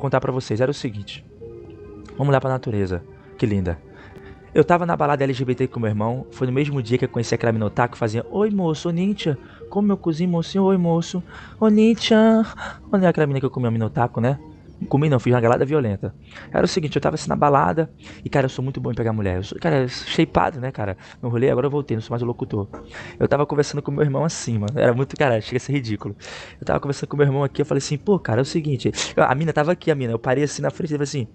Vou contar para vocês. Era o seguinte. Vamos lá pra natureza. Que linda. Eu tava na balada LGBT com meu irmão, foi no mesmo dia que eu conheci aquela minotá que fazia Oi moço, ô como meu cozinho mocinho, oi moço, ô Ninja. Olha aquela menina que eu comi o minotaco, né? Comi não, fiz uma galada violenta. Era é o seguinte, eu tava assim na balada, e cara, eu sou muito bom em pegar mulher. Eu sou, cara, shapeado, né, cara? No rolê, agora eu voltei, não sou mais o locutor. Eu tava conversando com meu irmão assim, mano. Era muito, cara, chega a ser ridículo. Eu tava conversando com meu irmão aqui, eu falei assim, pô, cara, é o seguinte. A mina tava aqui, a mina. Eu parei assim na frente e falei assim,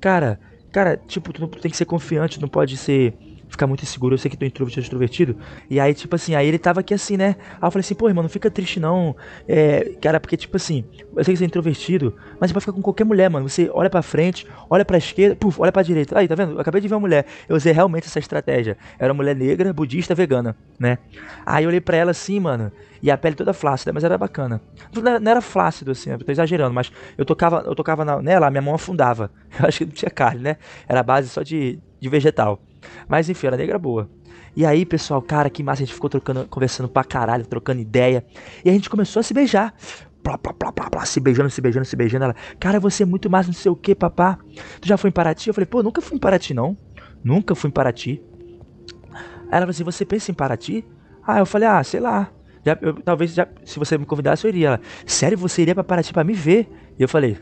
cara, cara, tipo, tu, tu tem que ser confiante, não pode ser ficar muito inseguro, eu sei que tô introvertido, extrovertido. E aí, tipo assim, aí ele tava aqui assim, né? Aí eu falei assim, pô, irmão, não fica triste não. É, cara, porque, tipo assim, eu sei que você é introvertido, mas você pode ficar com qualquer mulher, mano. Você olha pra frente, olha pra esquerda, puf, olha pra direita. Aí, tá vendo? Eu acabei de ver uma mulher. Eu usei realmente essa estratégia. Era uma mulher negra, budista, vegana, né? Aí eu olhei pra ela assim, mano, e a pele toda flácida, mas era bacana. Não era flácido, assim, eu tô exagerando, mas eu tocava, eu tocava na, nela, minha mão afundava. Eu acho que não tinha carne, né? Era base só de, de vegetal. Mas enfim, era é negra boa. E aí, pessoal, cara, que massa, a gente ficou trocando, conversando pra caralho, trocando ideia. E a gente começou a se beijar. Plá, plá, plá, plá, plá, se beijando, se beijando, se beijando. Ela, cara, você é muito massa, não sei o que, papá. Tu já foi em Paraty? Eu falei, pô, nunca fui em Paraty, não. Nunca fui em Paraty. Aí ela falou assim, você pensa em Paraty? Ah, eu falei, ah, sei lá. Já, eu, talvez já, se você me convidasse, eu iria. Ela, sério, você iria pra Paraty pra me ver? E eu falei,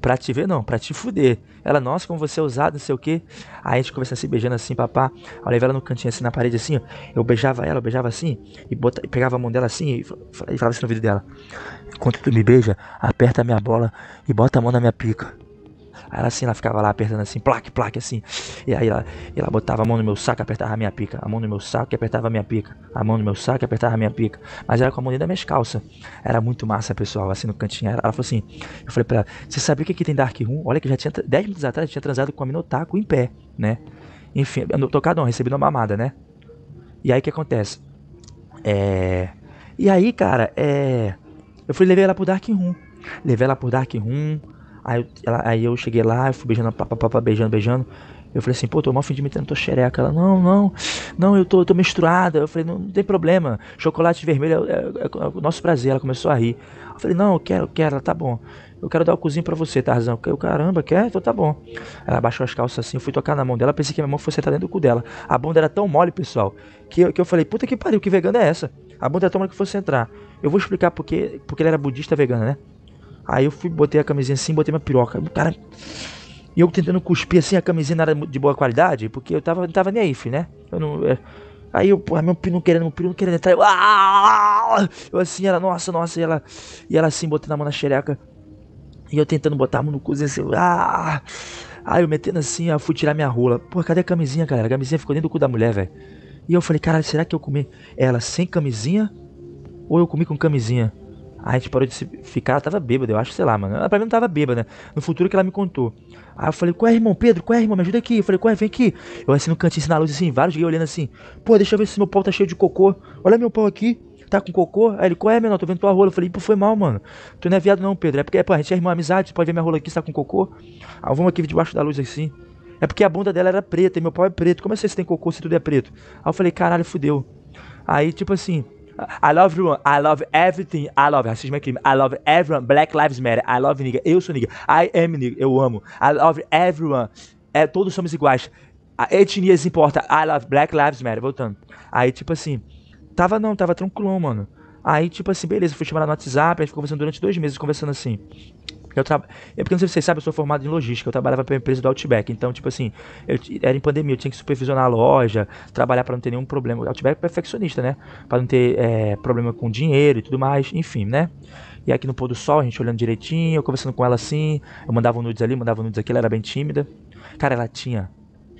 pra te ver não, pra te fuder. Ela, nossa, como você é ousado, não sei o que Aí a gente começa a se beijando assim, papá. Eu levei ela no cantinho assim, na parede assim, ó. Eu beijava ela, eu beijava assim, e, bota, e pegava a mão dela assim, e, e falava assim no vídeo dela. Enquanto tu me beija, aperta a minha bola e bota a mão na minha pica. Aí ela assim, ela ficava lá apertando assim, plaque, plaque, assim. E aí ela, ela botava a mão no meu saco, apertava a minha pica. A mão no meu saco e apertava a minha pica. A mão no meu saco e apertava a minha pica. Mas era com a mão dentro das minhas calças. Era muito massa, pessoal, assim no cantinho. Ela, ela falou assim, eu falei pra ela, você sabia o que, que tem Dark Room? Olha que já tinha, 10 minutos atrás, eu tinha transado com a Minotaco em pé, né? Enfim, tocado não, recebi uma mamada, né? E aí o que acontece? É... E aí, cara, é... Eu fui levar ela pro Dark Room. Levei ela pro Dark Room, Aí, ela, aí eu cheguei lá, eu fui beijando, papapá, beijando, beijando. Eu falei assim, pô, tô mal fim de me tendo xereca. Ela, não, não, não, eu tô, tô menstruada. Eu falei, não, não tem problema, chocolate vermelho é, é, é, é, o nosso prazer. Ela começou a rir. Eu falei, não, eu quero, eu quero, ela, tá bom. Eu quero dar o cozinho pra você, Tarzan. Eu, caramba, quer? Então tá bom. Ela abaixou as calças assim, eu fui tocar na mão dela, pensei que minha mão fosse estar dentro do cu dela. A bunda era tão mole, pessoal, que eu, que eu falei, puta que pariu, que vegana é essa? A bunda era tão mole que fosse entrar. Eu vou explicar porque, porque ela era budista vegana, né? Aí eu fui, botei a camisinha assim, botei minha piroca. O cara. E eu tentando cuspir assim, a camisinha não era de boa qualidade, porque eu tava, não tava nem aí, filho, né? Eu não. É... Aí eu, porra, meu piru querendo, meu piru querendo entrar. Eu, ah! eu assim, ela, nossa, nossa, e ela, e ela assim, botando a mão na xereca. E eu tentando botar a mão no cu, assim, ah! Aí eu metendo assim, eu fui tirar minha rola. Pô, cadê a camisinha, galera? A camisinha ficou dentro do cu da mulher, velho. E eu falei, cara, será que eu comi ela sem camisinha? Ou eu comi com camisinha? a gente parou de ficar, ela tava bêbada, eu acho, sei lá, mano. Ela pra mim não tava bêbada, né? no futuro que ela me contou. Aí eu falei, qual é, irmão? Pedro, qual é, irmão? Me ajuda aqui. Eu falei, qual é, vem aqui. Eu assim no cantinho, assim, na luz, assim, vários gays olhando assim. Pô, deixa eu ver se meu pau tá cheio de cocô. Olha meu pau aqui. Tá com cocô? Aí ele, qual é, menor? Tô vendo tua rola. Eu falei, pô, foi mal, mano. Tu não é viado não, Pedro. É porque, pô, a gente é irmão amizade, tu pode ver minha rola aqui, se tá com cocô. Aí ah, vamos aqui debaixo da luz, assim. É porque a bunda dela era preta e meu pau é preto. Como é assim que você tem cocô se tudo é preto? Aí eu falei, caralho, fudeu. Aí, tipo assim, I love everyone, I love everything, I love racismo é crime, I love everyone, Black Lives Matter, I love nigga, eu sou nigga, I am nigga, eu amo, I love everyone, é, todos somos iguais, a etnia se importa, I love Black Lives Matter, voltando. Aí, tipo assim, tava não, tava tranquilo, mano. Aí, tipo assim, beleza, fui chamar no WhatsApp, a gente ficou conversando durante dois meses, conversando assim. Eu tra... É porque não sei se vocês sabem, eu sou formado em logística, eu trabalhava para uma empresa do Outback. Então, tipo assim, eu era em pandemia, eu tinha que supervisionar a loja, trabalhar para não ter nenhum problema. O Outback é perfeccionista, né? Para não ter é, problema com dinheiro e tudo mais, enfim, né? E aqui no pôr do sol, a gente olhando direitinho, eu conversando com ela assim, eu mandava um nudes ali, mandava um nudes aqui, ela era bem tímida. Cara, ela tinha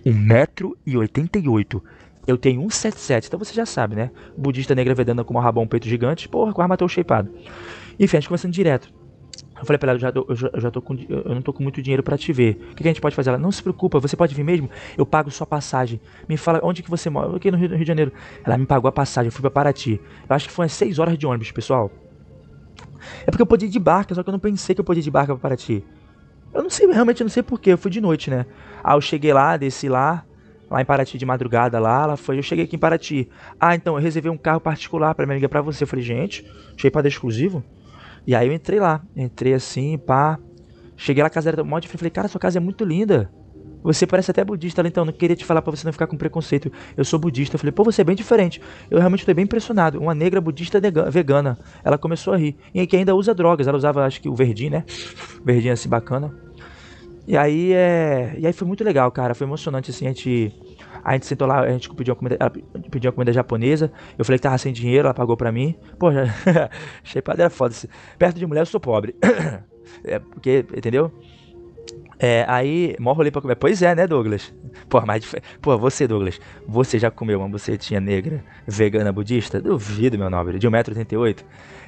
1,88m. Eu tenho 1,77, então você já sabe, né? Budista negra vedana com uma rabão, um peito gigante, porra, quase matou o shapeado. Enfim, a gente conversando direto. Eu falei pra ela, eu já, tô, eu já, eu já tô com, eu não tô com muito dinheiro para te ver. O que, que, a gente pode fazer? Ela, não se preocupa, você pode vir mesmo? Eu pago sua passagem. Me fala, onde que você mora? Aqui no Rio, no Rio de Janeiro. Ela me pagou a passagem, eu fui pra Paraty. Eu acho que foi umas 6 horas de ônibus, pessoal. É porque eu podia ir de barca, só que eu não pensei que eu podia ir de barca pra Paraty. Eu não sei, realmente eu não sei porquê, eu fui de noite, né? Aí eu cheguei lá, desci lá, lá em Paraty de madrugada lá, ela foi, eu cheguei aqui em Paraty. Ah, então, eu reservei um carro particular pra me ligar pra você. Eu falei, gente, pra dar exclusivo. E aí eu entrei lá, entrei assim, pá. Cheguei lá, a casa era mó de falei, cara, sua casa é muito linda. Você parece até budista. Ela, então, não queria te falar para você não ficar com preconceito. Eu sou budista. Eu falei, pô, você é bem diferente. Eu realmente fiquei bem impressionado. Uma negra budista vegana. Ela começou a rir. E que ainda usa drogas. Ela usava, acho que o verdinho, né? Verdinho assim, bacana. E aí é. E aí foi muito legal, cara. Foi emocionante, assim, a gente a gente sentou lá, a gente pediu uma comida, ela pediu uma comida japonesa. Eu falei que tava sem dinheiro, ela pagou pra mim. Pô, já... achei padeira foda. -se. Perto de mulher eu sou pobre. é porque, entendeu? É, aí, mó rolê pra comer. Pois é, né, Douglas? Pô, mas. Pô, você, Douglas, você já comeu uma bucetinha negra, vegana, budista? Duvido, meu nobre, de 1,88m.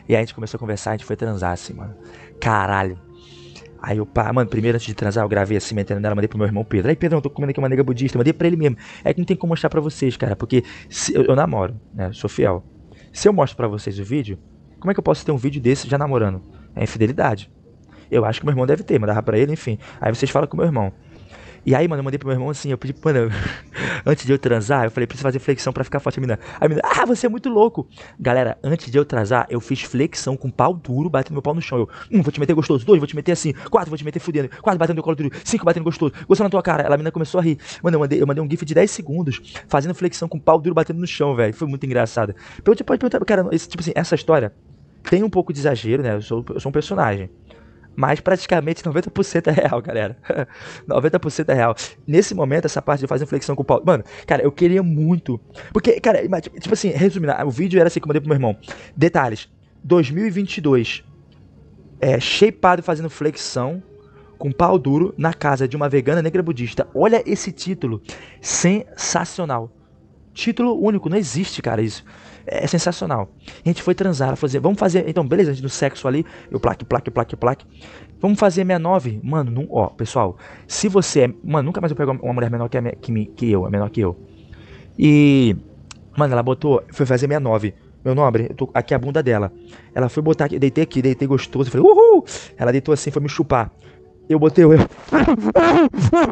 E aí a gente começou a conversar, a gente foi transar, assim, mano. Caralho. Aí eu, pá, mano, primeiro antes de transar, eu gravei assim, metendo nela, mandei pro meu irmão Pedro. Aí, Pedro, eu tô comendo aqui uma nega budista, mandei pra ele mesmo. É que não tem como mostrar pra vocês, cara, porque se, eu, eu, namoro, né? Sou fiel. Se eu mostro pra vocês o vídeo, como é que eu posso ter um vídeo desse já namorando? É infidelidade. Eu acho que meu irmão deve ter, mandava pra ele, enfim. Aí vocês falam com meu irmão. E aí, mano, eu mandei pro meu irmão assim, eu pedi, mano, antes de eu transar, eu falei, preciso fazer flexão para ficar forte. A mina. a mina, ah, você é muito louco. Galera, antes de eu transar, eu fiz flexão com pau duro, batendo meu pau no chão. Eu, um, vou te meter gostoso, dois, vou te meter assim, quatro, vou te meter fudendo, quatro, batendo meu colo duro, cinco, batendo gostoso, gostando na tua cara. Ela, a mina começou a rir. Mano, eu mandei, eu mandei um gif de 10 segundos, fazendo flexão com pau duro, batendo no chão, velho. Foi muito engraçado. Então, tipo, pode perguntar, cara, esse, tipo assim, essa história tem um pouco de exagero, né? Eu sou, eu sou um personagem mas praticamente 90% é real, galera. 90% é real. Nesse momento, essa parte de fazer flexão com o pau. Mano, cara, eu queria muito. Porque, cara, tipo assim, resumindo, o vídeo era assim que eu mandei pro meu irmão. Detalhes: 2022. É, shapeado fazendo flexão com pau duro na casa de uma vegana negra budista. Olha esse título. Sensacional. Título único, não existe, cara, isso é sensacional. A gente foi transar, fazer, assim, vamos fazer, então, beleza, a gente do sexo ali, eu plaque, plaque, plaque, plaque. Vamos fazer 69? Mano, não, ó, pessoal, se você é, mano, nunca mais eu pego uma mulher menor que, a, que, me, que eu, é menor que eu. E, mano, ela botou, foi fazer 69. Meu nobre, eu tô aqui a bunda dela. Ela foi botar aqui, deitei aqui, deitei gostoso, falei, uhul! Ela deitou assim, foi me chupar. Eu botei o eu.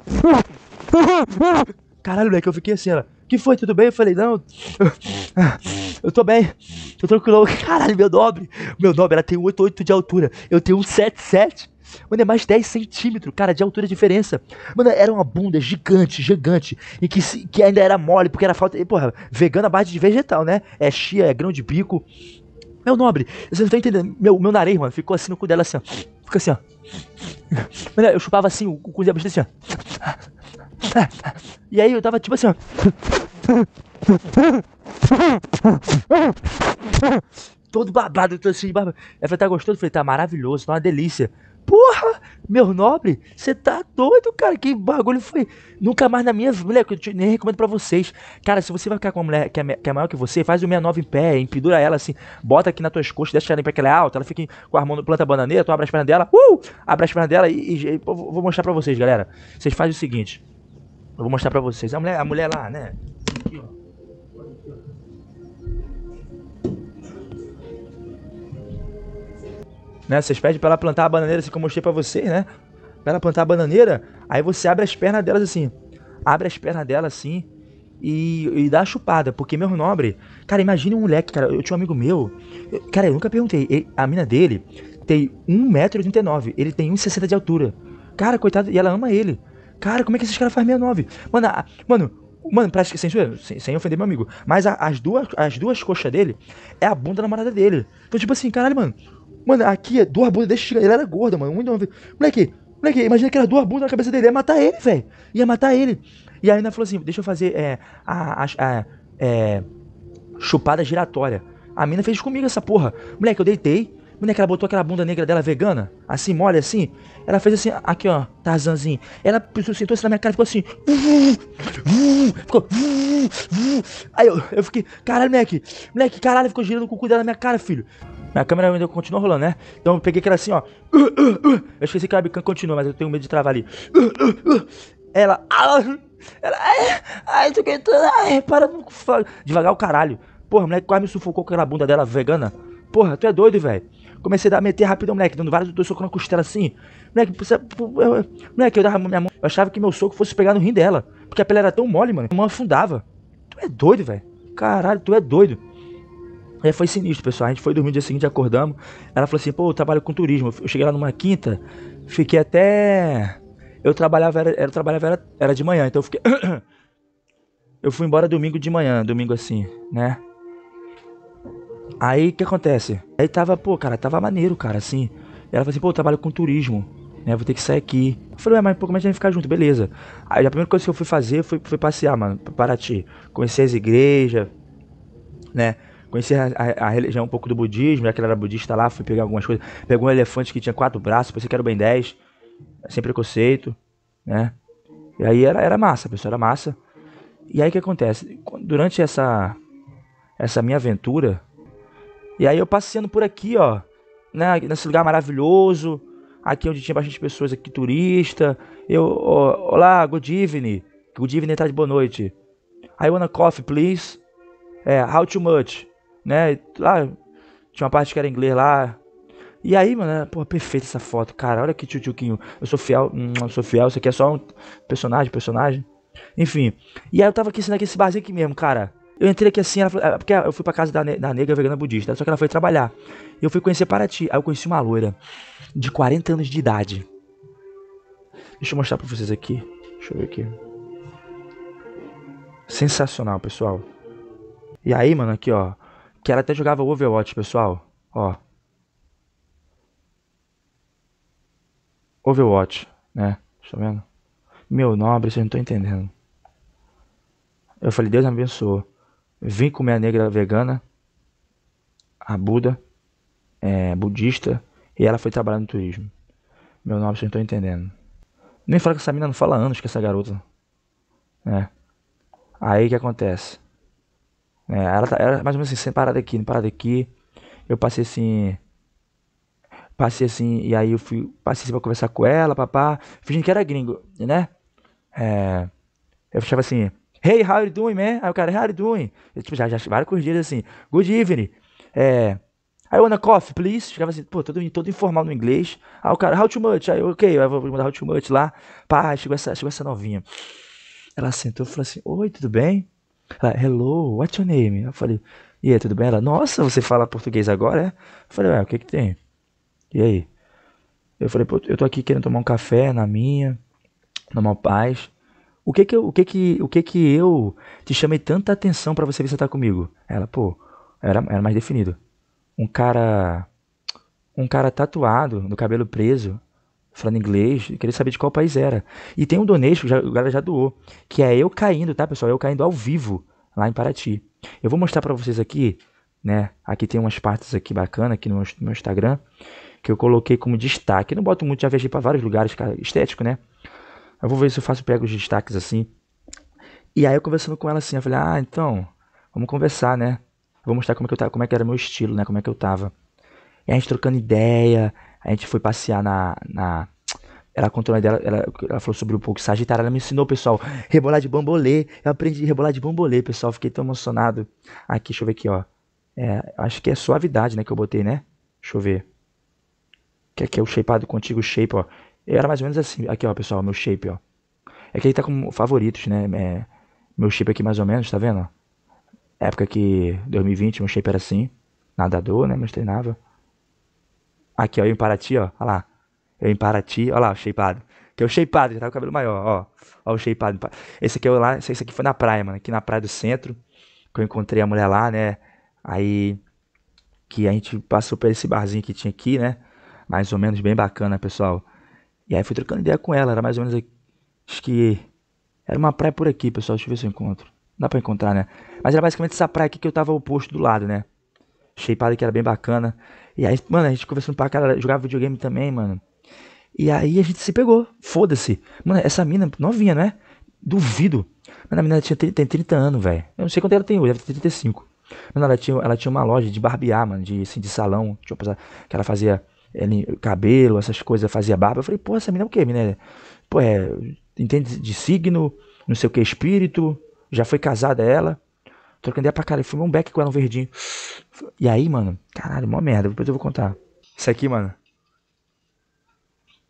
Caralho, moleque, eu fiquei assim, ela que foi, tudo bem? Eu falei, não, eu, tô bem, tô tranquilo. Caralho, meu nobre, meu nobre, ela tem 1,88 de altura, eu tenho 1,77. Mano, é mais 10 centímetros, cara, de altura de é diferença. Mano, era uma bunda gigante, gigante, e que, que ainda era mole, porque era falta. E, porra, vegana base de vegetal, né? É chia, é grão de bico. Meu nobre, vocês não estão tá entendendo. Meu, meu nariz, mano, ficou assim no cu dela, assim, ó. Fica assim, ó. Mano, eu chupava assim o, o cu dela assim, ó. E aí eu tava tipo assim, ó. Todo babado, todo assim, Ela falou, tá gostoso? Eu falei, tá maravilhoso, tá uma delícia. Porra, meu nobre, você tá doido, cara? Que bagulho foi. Nunca mais na minha vida, moleque, eu nem recomendo pra vocês. Cara, se você vai ficar com uma mulher que é, que é maior que você, faz o 69 em pé, empedura ela assim, bota aqui nas tuas costas, deixa ela em pé que ela é alta, ela fica com a mão planta bananeira, tu abre as pernas dela, uh, abre as pernas dela e, e, e vou mostrar pra vocês, galera. Vocês fazem o seguinte. Eu vou mostrar pra vocês. A mulher, a mulher lá, né? Né, vocês pedem pra ela plantar a bananeira, assim que eu mostrei pra vocês, né? Pra ela plantar a bananeira, aí você abre as pernas delas assim. Abre as pernas dela assim e, e dá a chupada. Porque, meu nobre, cara, imagine um moleque, cara. Eu tinha um amigo meu, eu, cara, eu nunca perguntei. Ele, a mina dele tem 1,89m, ele tem 1,60m de altura. Cara, coitado, e ela ama ele. Cara, como é que esses caras fazem 69? Mano, a, mano, mano, pra, sem, sem, sem ofender meu amigo. Mas a, as, duas, as duas coxas dele é a bunda da namorada dele. Então, tipo assim, caralho, mano. Mano, aqui, é duas bundas desse Ele era gorda, mano. 1,9. Moleque, moleque, imagina que era duas bundas na cabeça dele. Ia matar ele, velho. Ia matar ele. E ainda falou assim: deixa eu fazer é, a, a, a é, chupada giratória. A mina fez comigo essa porra. Moleque, eu deitei. Moleque, ela botou aquela bunda negra dela vegana, assim, mole assim. Ela fez assim, aqui ó, Tarzanzinho. Ela sentou-se na minha cara e ficou assim. Ficou. Aí eu, eu fiquei, caralho, moleque. Moleque, caralho, ficou girando com o cu dela na minha cara, filho. Minha câmera ainda continua rolando, né? Então eu peguei aquela assim, ó. Eu esqueci que a webcam continua, mas eu tenho medo de travar ali. Ela. Ela. Ai, ai, tô aguentando. Ai, para. Devagar o caralho. Porra, moleque quase me sufocou com aquela bunda dela vegana. Porra, tu é doido, velho. Comecei a meter rapidão, moleque, dando vários dois socos na costela assim. Moleque, você, eu, moleque, eu dava minha mão. Eu achava que meu soco fosse pegar no rim dela. Porque a pele era tão mole, mano. A mão afundava. Tu é doido, velho. Caralho, tu é doido. aí é, foi sinistro, pessoal. A gente foi dormir no dia seguinte, acordamos. Ela falou assim: pô, eu trabalho com turismo. Eu cheguei lá numa quinta, fiquei até. Eu trabalhava, era, eu trabalhava era, era de manhã, então eu fiquei. eu fui embora domingo de manhã, domingo assim, né? Aí o que acontece? Aí tava, pô, cara, tava maneiro, cara, assim. Ela falou assim, pô, eu trabalho com turismo, né? Vou ter que sair aqui. Eu falei, ué, mas pô, como é a gente vai ficar junto? Beleza. Aí a primeira coisa que eu fui fazer foi, foi passear, mano, pra Paraty. Conhecer as igrejas, né? Conheci a, a, a, religião um pouco do budismo, já que ela era budista lá, fui pegar algumas coisas. Pegou um elefante que tinha quatro braços, pensei que era o Ben 10, sem preconceito, né? E aí era, era massa, pessoal, era massa. E aí o que acontece? Durante essa, essa minha aventura, e aí eu passeando por aqui, ó, né, nesse lugar maravilhoso, aqui onde tinha bastante pessoas aqui, turista. Eu, ó, olá, good evening. Good evening tá boa noite. I want a coffee, please. É, how too much, né? Lá, tinha uma parte que era inglês lá. E aí, mano, é, pô, perfeita essa foto, cara. Olha que tio-tioquinho. Eu sou fiel, não hum, eu sou fiel. Isso aqui é só um personagem, personagem. Enfim. E aí eu tava aqui, sendo assim, aqui esse barzinho aqui mesmo, cara. Eu entrei aqui assim, falou, é, porque eu fui pra casa da, da vegana budista, só que ela foi trabalhar. Eu fui conhecer Paraty, aí eu conheci uma loira de 40 anos de idade. Deixa eu mostrar pra vocês aqui. Deixa eu ver aqui. Sensacional, pessoal. E aí, mano, aqui, ó. Que ela até jogava Overwatch, pessoal. Ó. Overwatch, né? Tá vendo? Meu nobre, vocês não estão entendendo. Eu falei, Deus abençoe. Vim comer a negra vegana, a Buda, é, budista, e ela foi trabalhar no turismo. Meu nome, vocês não estão entendendo. Nem fala que essa mina não fala anos que essa garota. Né? Aí que acontece? É, ela tá, era mais ou menos assim, sem aqui sem parada daqui. Eu passei assim. Passei assim, e aí eu fui. Passei assim pra conversar com ela, papá. Fingindo que era gringo, né? É, eu achava assim. Hey, how you doing, man? Aí o cara, how you doing? Eu, tipo, já, já várias corrigidas assim. Good evening. É. I want a coffee, please. Ficava assim, pô, todo, todo informal no inglês. Aí o cara, how too much? Aí, ok, eu vou mandar how too much lá. Pá, chegou essa, chegou essa novinha. Ela sentou e falou assim, oi, tudo bem? Ela, hello, what's your name? Eu falei, e aí, tudo bem? Ela, nossa, você fala português agora, é? Eu falei, ué, o que que tem? E aí? Eu falei, pô, eu tô aqui querendo tomar um café na minha, tomar paz. O que que eu, o que que, o que que eu te chamei tanta atenção para você vir tá comigo? Ela, pô, era, era mais definido. Um cara um cara tatuado, no cabelo preso, falando inglês, queria saber de qual país era. E tem um donation, já, o galera já doou, que é eu caindo, tá, pessoal? Eu caindo ao vivo lá em Paraty. Eu vou mostrar para vocês aqui, né? Aqui tem umas partes aqui bacana aqui no meu Instagram que eu coloquei como destaque. Eu não boto muito, já viajei para vários lugares, cara, estético, né? Eu vou ver se eu faço, pego os destaques assim. E aí eu conversando com ela assim, eu falei, ah, então, vamos conversar, né? vou mostrar como é que eu tava, como é que era meu estilo, né? Como é que eu tava. E a gente trocando ideia, a gente foi passear na. na ela contou a ideia, ela, ela falou sobre um pouco Sagitário, ela me ensinou, pessoal, rebolar de bambolê. Eu aprendi a rebolar de bambolê, pessoal, fiquei tão emocionado. Aqui, deixa eu ver aqui, ó. É, acho que é suavidade, né, que eu botei, né? Deixa eu ver. Que aqui é o shapeado contigo, shape, ó. Era mais ou menos assim. Aqui, ó, pessoal, meu shape, ó. É que ele tá com favoritos, né? É, meu shape aqui mais ou menos, tá vendo? Época que 2020, meu shape era assim. Nadador, né? Mas treinava. Aqui, ó, eu em Paraty, ó. Olha lá. Eu em Paraty, ó lá, shapeado. Que é o shapeado, já tá com o cabelo maior, ó. Ó, o shapeado. Esse aqui eu lá, esse aqui foi na praia, mano. Aqui na praia do centro. Que eu encontrei a mulher lá, né? Aí. Que a gente passou por esse barzinho que tinha aqui, né? Mais ou menos bem bacana, pessoal. E aí fui trocando ideia com ela, era mais ou menos aqui, acho que era uma praia por aqui, pessoal, deixa eu ver se eu encontro. Dá pra encontrar, né? Mas era basicamente essa praia aqui que eu tava o posto do lado, né? Shapeada que era bem bacana. E aí, mano, a gente conversando pra cara, jogava videogame também, mano. E aí a gente se pegou, foda-se. Mano, essa mina novinha, né? Duvido. Mano, a mina tinha, tem 30 anos, velho. Eu não sei quanto ela tem hoje, deve ter 35. Mano, ela tinha, ela tinha uma loja de barbear, mano, de, assim, de salão. Tipo, que ela fazia cabelo, essas coisas, fazia barba. Eu falei, pô, essa menina é o quê? Menina pô, é, entende de signo, não sei o que, espírito, já foi casada ela. Trocando ideia pra caralho, eu fumei um beck com ela, um verdinho. E aí, mano, caralho, mó merda, depois eu vou contar. Isso aqui, mano.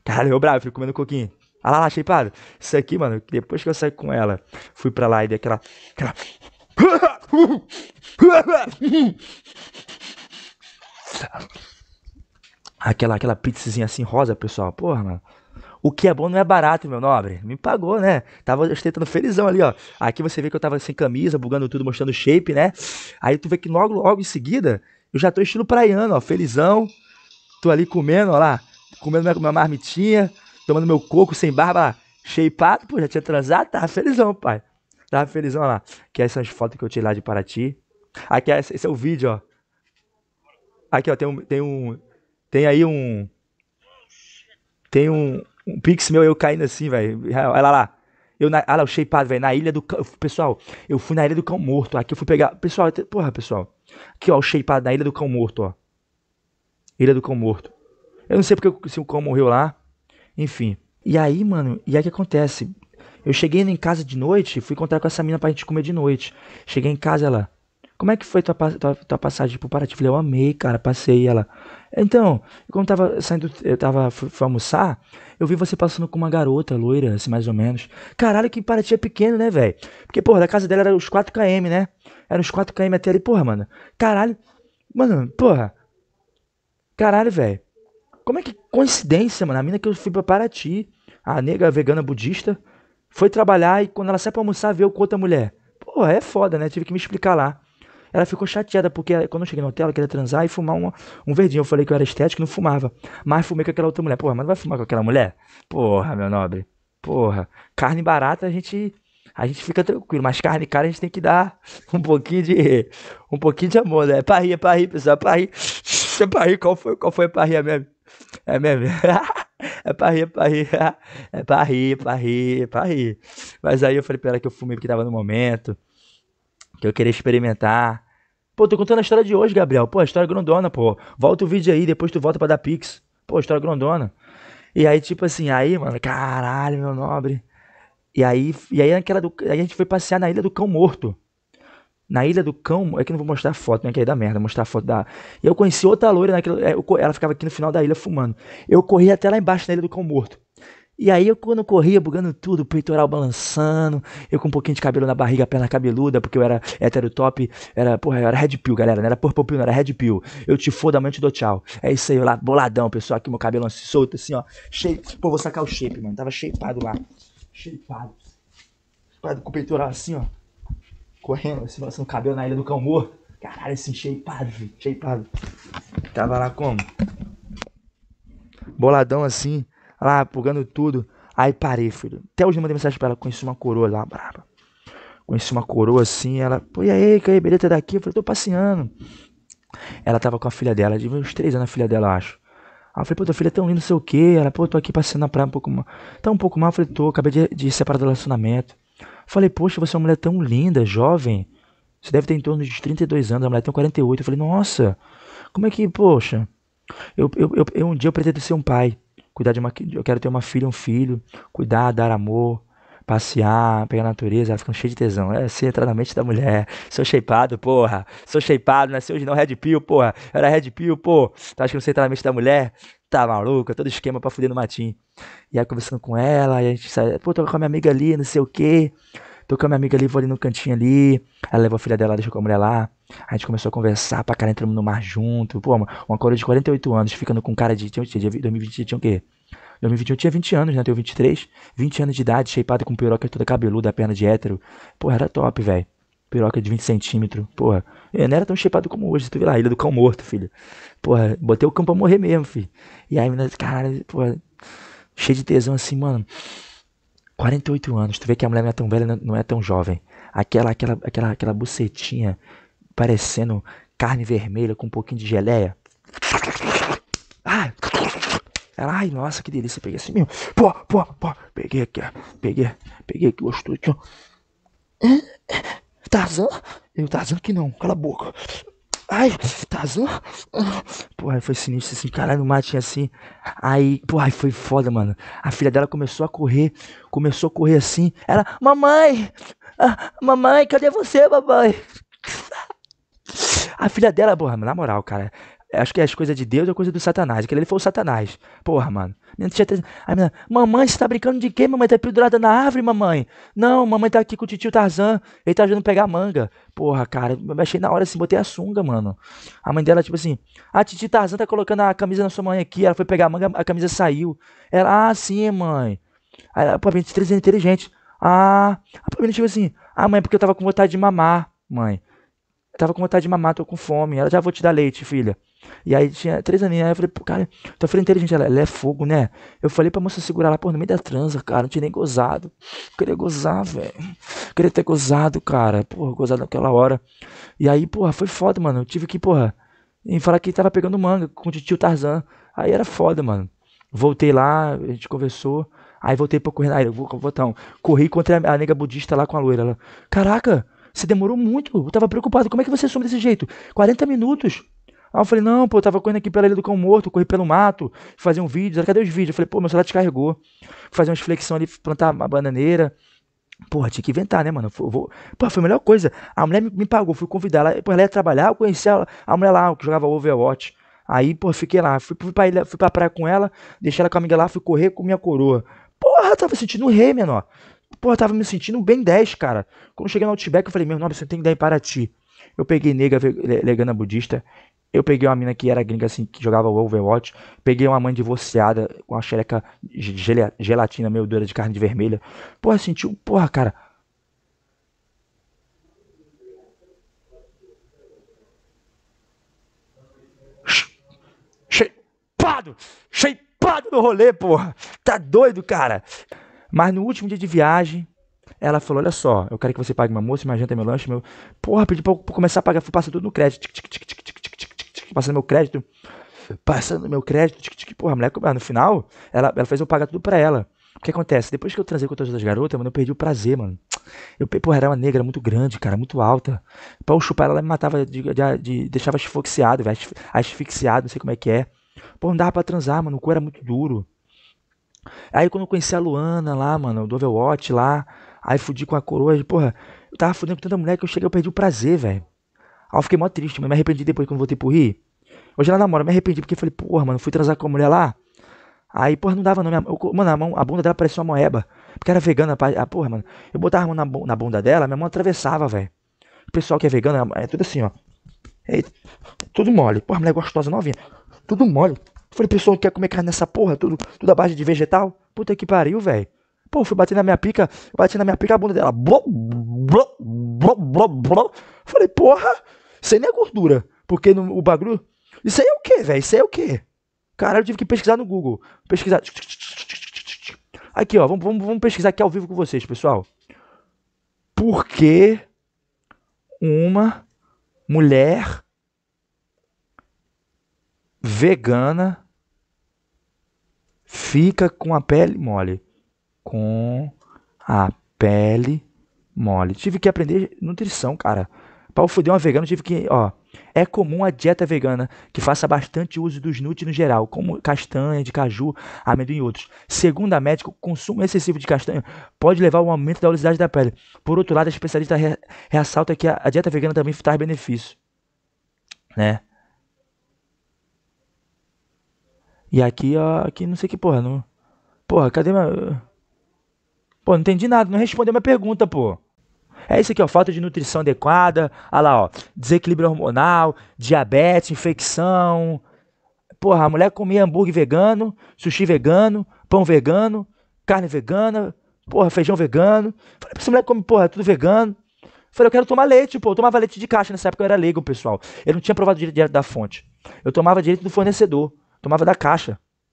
Caralho, eu bravo, fico comendo coquinho. Ah lá, lá, cheipado. Isso aqui, mano, depois que eu saí com ela, fui pra lá e dei aquela. aquela... Aquela, aquela pizzazinha assim rosa, pessoal. Porra, mano. O que é bom não é barato, meu nobre. Me pagou, né? Tava ostentando felizão ali, ó. Aqui você vê que eu tava sem camisa, bugando tudo, mostrando shape, né? Aí tu vê que logo, logo em seguida, eu já tô estilo praiano, ó. Felizão. Tô ali comendo, ó lá. Comendo minha, minha marmitinha, tomando meu coco sem barba lá. Shapeado, pô, já tinha transado, tava felizão, pai. Tava felizão, ó lá. Que é essas as fotos que eu tirei lá de Paraty. Aqui, é, esse é o vídeo, ó. Aqui, ó, tem um, tem um, tem aí um. Tem um, um pix meu eu caindo assim, velho. Olha lá, lá. Eu na, olha lá, o shapeado, velho, na ilha do. Pessoal, eu fui na ilha do cão morto. Aqui eu fui pegar. Pessoal, porra, pessoal. Aqui, ó, o shapeado na ilha do cão morto, ó. Ilha do cão morto. Eu não sei porque se o cão morreu lá. Enfim. E aí, mano, e aí que acontece? Eu cheguei em casa de noite, fui contar com essa mina pra gente comer de noite. Cheguei em casa, ela. Como é que foi tua, tua, tua passagem pro Paraty? Falei, eu amei, cara, passei. Ela. Então, quando eu tava saindo, eu tava fui, almoçar, eu vi você passando com uma garota loira, assim, mais ou menos. Caralho, que Paraty é pequeno, né, velho? Porque, porra, da casa dela era uns 4km, né? Era uns 4km até ali, porra, mano. Caralho. Mano, porra. Caralho, velho. Como é que coincidência, mano? A mina que eu fui pra Paraty, a nega vegana budista, foi trabalhar e quando ela sai pra almoçar, veio com outra mulher. Porra, é foda, né? Tive que me explicar lá. Ela ficou chateada porque quando eu cheguei no hotel, ela queria transar e fumar um um verdinho. Eu falei que eu era estético e não fumava. Mas fumei com aquela outra mulher. Porra, mas não vai fumar com aquela mulher? Porra, meu nobre. Porra. Carne barata a gente a gente fica tranquilo, mas carne cara a gente tem que dar um pouquinho de um pouquinho de amor, né? Parri, é parri, pessoal, parri. É parri, é qual foi? Qual foi a parri é mesmo? É mesmo. É parri, é parri. É parri, é parri, é parri. Mas aí eu falei pra ela que eu fumei porque tava no momento que eu queria experimentar. Pô, tô contando a história de hoje, Gabriel. Pô, a história é grandona, pô. Volta o vídeo aí, depois tu volta para dar pix. Pô, história é grandona. E aí, tipo assim, aí, mano, caralho, meu nobre. E aí, e aí, aquela, do, aí a gente foi passear na Ilha do Cão Morto. Na Ilha do Cão, é que não vou mostrar a foto, né? Que aí dá merda, mostrar a foto da. E eu conheci outra loira naquela. É, ela ficava aqui no final da ilha fumando. Eu corri até lá embaixo na Ilha do Cão Morto. E aí eu quando eu corria, bugando tudo, peitoral balançando, eu com um pouquinho de cabelo na barriga, perna cabeluda, porque eu era hétero top, era, porra, eu era red pill, galera, não era purple pill, não era red pill. Eu te foda, amanhã te dou tchau. É isso aí, eu lá, boladão, pessoal, aqui meu cabelo assim, solto assim, ó, shape, pô, vou sacar o shape, mano, tava shapeado lá, shapeado, shapeado com o peitoral assim, ó, correndo, assim, balançando o cabelo na ilha do cão Caralho, assim, shapeado, shapeado. Tava lá como? Boladão assim, lá pulgando tudo. Aí parei, filho. Até hoje eu mandei mensagem pra ela, conheci uma coroa lá, braba. Conheci uma coroa assim, ela, pô, e aí, que aí, beleza daqui? Eu falei, tô passeando. Ela tava com a filha dela, de uns três anos a filha dela, eu acho. Aí eu falei, pô, tua filha é tão linda, não sei o que. Ela, pô, tô aqui passeando na praia um pouco mal. Tá um pouco mal, eu falei, tô, acabei de, de separar do relacionamento. falei, poxa, você é uma mulher tão linda, jovem. Você deve ter em torno de 32 anos, a mulher tem 48. Eu falei, nossa, como é que, poxa. Eu, eu, eu, um dia eu pretendo ser um pai cuidar de uma. Eu quero ter uma filha, um filho, cuidar, dar amor, passear, pegar a natureza, elas ficam cheias de tesão. É assim, entrar na mente da mulher. Sou shapeado, porra. Sou shapeado, não é hoje não, Red Pill, porra. era Red Pill, pô. acho que não sei entrar na mente da mulher? Tá maluca, todo esquema pra fuder no matinho. E aí conversando com ela, e a gente sai, pô, tô com a minha amiga ali, não sei o quê. Tô com a minha amiga ali, vou ali no cantinho ali. Ela levou a filha dela, deixou com a mulher lá. A gente começou a conversar pra cara, entramos no mar junto. Pô, uma, uma coroa de 48 anos, ficando com cara de. Tinha, tinha, 2020 tinha o quê? 2021 tinha 20 anos, né? Tenho 23. 20 anos de idade, shapeado com piroca toda cabeluda, perna de hétero. Porra, era top, velho. Piroca de 20 centímetros. Porra, eu é, não era tão shapeado como hoje. Tu viu lá, Ilha do Cão Morto, filho. Porra, botei o cão pra morrer mesmo, filho. E aí, caralho, porra, cheio de tesão assim, mano. 48 anos, tu vê que a mulher não é tão velha, não é tão jovem. Aquela, aquela, aquela, aquela bucetinha parecendo carne vermelha com um pouquinho de geleia. Ai, ela, ai, nossa, que delícia, peguei assim mesmo. Pô, pô, pô, peguei aqui, peguei, peguei aqui, gostou aqui, ó. Tarzan? Eu, Tarzan que não, cala a boca. Ai, tá azul? Porra, foi sinistro assim, caralho, o mato assim. Aí, porra, foi foda, mano. A filha dela começou a correr, começou a correr assim. Ela, mamãe! Ah, mamãe, cadê você, mamãe? A filha dela, porra, na moral, cara, Acho que as coisas de Deus é coisa do Satanás. Aquele ali foi o Satanás. Porra, mano. A minha mamãe, você tá brincando de quê? Mamãe tá pendurada na árvore, mamãe. Não, mamãe tá aqui com o tio Tarzan. Ele tá ajudando a pegar manga. Porra, cara, achei na hora assim, botei a sunga, mano. A mãe dela, tipo assim, a ah, Titi Tarzan tá colocando a camisa na sua mãe aqui. Ela foi pegar a manga, a camisa saiu. Ela, ah, sim, mãe. Aí, a Pamela é inteligente. Ah, a Pamela, tipo assim, ah, mãe, é porque eu tava com vontade de mamar, mãe. Eu tava com vontade de mamar, tô com fome. Ela já vou te dar leite, filha. E aí tinha três aninhas. Aí eu falei, pô, cara, tua então frente inteligente, ela, ela é fogo, né? Eu falei pra moça segurar lá, pô, no meio da transa, cara. Não tinha nem gozado. Eu queria gozar, velho. Queria ter gozado, cara. Porra, gozado naquela hora. E aí, porra, foi foda, mano. Eu tive que, porra, em falar que tava pegando manga com o tio Tarzan. Aí era foda, mano. Voltei lá, a gente conversou. Aí voltei pra correr. Aí eu vou, um então, Corri contra a, a nega budista lá com a loira. Ela, caraca, você demorou muito. Eu tava preocupado. Como é que você some desse jeito? 40 minutos. Aí eu falei, não, pô, eu tava correndo aqui pela Ilha do Cão Morto, corri pelo mato, fazer um vídeo. cadê os vídeos? Eu falei, pô, meu celular descarregou. Fazer umas flexões ali, plantar uma bananeira. Porra, tinha que inventar, né, mano? Eu vou... Pô, foi a melhor coisa. A mulher me, me pagou, fui convidar ela. Pô, ela ia trabalhar, eu conheci ela, a mulher lá que jogava Overwatch. Aí, pô, fiquei lá. Fui, fui, pra ilha, fui pra praia com ela, deixei ela com a amiga lá, fui correr com minha coroa. Porra, eu tava sentindo um rei, menor. Porra, tava me sentindo bem 10, cara. Quando cheguei no Outback, eu falei, meu nome, você tem que dar em Paraty. Eu peguei nega vegana budista eu peguei uma mina que era gringa, assim, que jogava Overwatch. Peguei uma mãe divorciada com a xereca gelatina meio dura de carne de vermelha. Porra, sentiu. Assim, porra, cara. Cheipado! Cheipado no rolê, porra! Tá doido, cara? Mas no último dia de viagem, ela falou: Olha só, eu quero que você pague uma moça, minha janta, meu lanche, meu. Porra, pedi pra eu começar a pagar, passa tudo no crédito. Tic, tic, tic, passando meu crédito, passando meu crédito, tic, tic, porra, a mulher, no final, ela, ela fez eu pagar tudo pra ela. O que acontece? Depois que eu transei com todas as garotas, mano, eu perdi o prazer, mano. Eu, porra, era uma negra muito grande, cara, muito alta. Pra eu chupar ela, ela me matava, de, de, de deixava asfixiado, velho, asfixiado, não sei como é que é. Pô, não dava pra transar, mano, o cu era muito duro. Aí quando eu conheci a Luana lá, mano, do Overwatch lá, aí fudi com a coroa, porra, eu tava fudendo com tanta mulher que eu cheguei, eu perdi o prazer, velho. Aí eu fiquei mó triste, mas me arrependi depois quando voltei pro Rio. Hoje ela namora, me arrependi porque falei, porra, mano, fui transar com a mulher lá. Aí, porra, não dava não. Minha, eu, mano, a, mão, a bunda dela parecia uma moeba. Porque era vegana, a, a ah, porra, mano. Eu botava a mão na, na bunda dela, minha mão atravessava, velho. O pessoal que é vegano é, é tudo assim, ó. É, tudo mole. Porra, mulher é gostosa, novinha. Tudo mole. Eu falei, pessoal quer comer carne nessa porra, tudo, tudo à base de vegetal. Puta que pariu, velho. Pô, fui bater na minha pica, bati na minha pica a bunda dela. Falei, porra, isso aí não é gordura. Porque no, o bagulho. Isso aí é o que, velho? Isso aí é o que? Caralho, eu tive que pesquisar no Google. Pesquisar. Aqui, ó, vamos, vamos, vamos pesquisar aqui ao vivo com vocês, pessoal. Por que uma mulher vegana fica com a pele mole? Com a pele mole. Tive que aprender nutrição, cara. Para o fudeu uma vegana, tive que. Ó, é comum a dieta vegana que faça bastante uso dos nuts no geral, como castanha, de caju, amendoim e outros. Segundo a médica, o consumo excessivo de castanha pode levar ao aumento da oleosidade da pele. Por outro lado, a especialista re ressalta que a, a, dieta vegana também traz benefícios. Né? E aqui, ó, aqui não sei que porra, não. Porra, cadê minha. Pô, não entendi nada, não respondeu minha pergunta, pô. É isso aqui, ó, falta de nutrição adequada, olha lá, ó, desequilíbrio hormonal, diabetes, infecção. Porra, a mulher comia hambúrguer vegano, sushi vegano, pão vegano, carne vegana, porra, feijão vegano. Falei pra essa mulher come, porra, é tudo vegano. Falei, eu quero tomar leite, pô. Eu tomava leite de caixa nessa época, eu era leigo, pessoal. Eu não tinha provado direito da fonte. Eu tomava direito do fornecedor, tomava da caixa.